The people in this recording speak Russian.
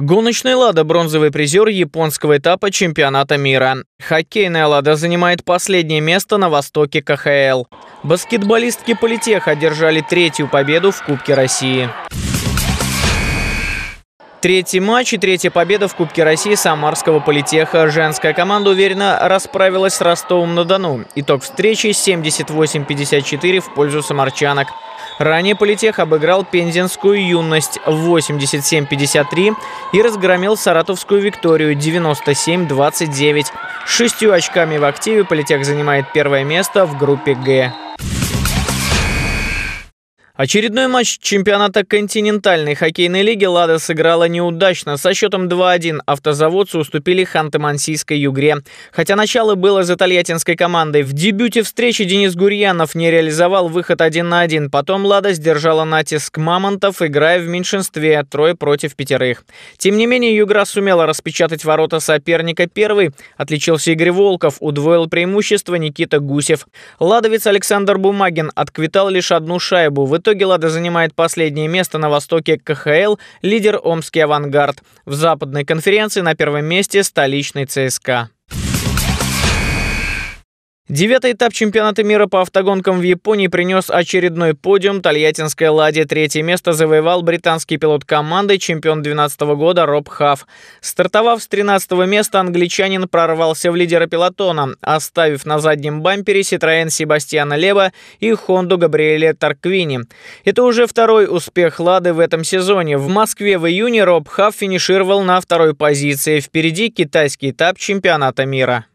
Гоночный «Лада» – бронзовый призер японского этапа чемпионата мира. Хоккейная «Лада» занимает последнее место на востоке КХЛ. Баскетболистки «Политех» одержали третью победу в Кубке России. Третий матч и третья победа в Кубке России Самарского политеха. Женская команда уверенно расправилась с Ростовом-на-Дону. Итог встречи 78-54 в пользу самарчанок. Ранее Политех обыграл Пензенскую юность 87-53 и разгромил Саратовскую Викторию 97-29. Шестью очками в активе Политех занимает первое место в группе «Г». Очередной матч чемпионата континентальной хоккейной лиги «Лада» сыграла неудачно. Со счетом 2-1 автозаводцы уступили ханты-мансийской «Югре». Хотя начало было за тольяттинской командой. В дебюте встречи Денис Гурьянов не реализовал выход 1 на 1. Потом «Лада» сдержала натиск «Мамонтов», играя в меньшинстве трое против пятерых. Тем не менее, «Югра» сумела распечатать ворота соперника первый. Отличился Игорь Волков, удвоил преимущество Никита Гусев. «Ладовец» Александр Бумагин отквитал лишь одну шайбу. В итоге итоге «Лада» занимает последнее место на востоке КХЛ, лидер «Омский авангард». В западной конференции на первом месте столичный ЦСКА. Девятый этап чемпионата мира по автогонкам в Японии принес очередной подиум. Тольяттинская «Ладе» третье место завоевал британский пилот команды, чемпион 2012 года Роб Хафф. Стартовав с 13 места, англичанин прорвался в лидера пилотона, оставив на заднем бампере Ситроен Себастьяна Лева и Хонду Габриэля Тарквини. Это уже второй успех «Лады» в этом сезоне. В Москве в июне Роб Хафф финишировал на второй позиции. Впереди китайский этап чемпионата мира.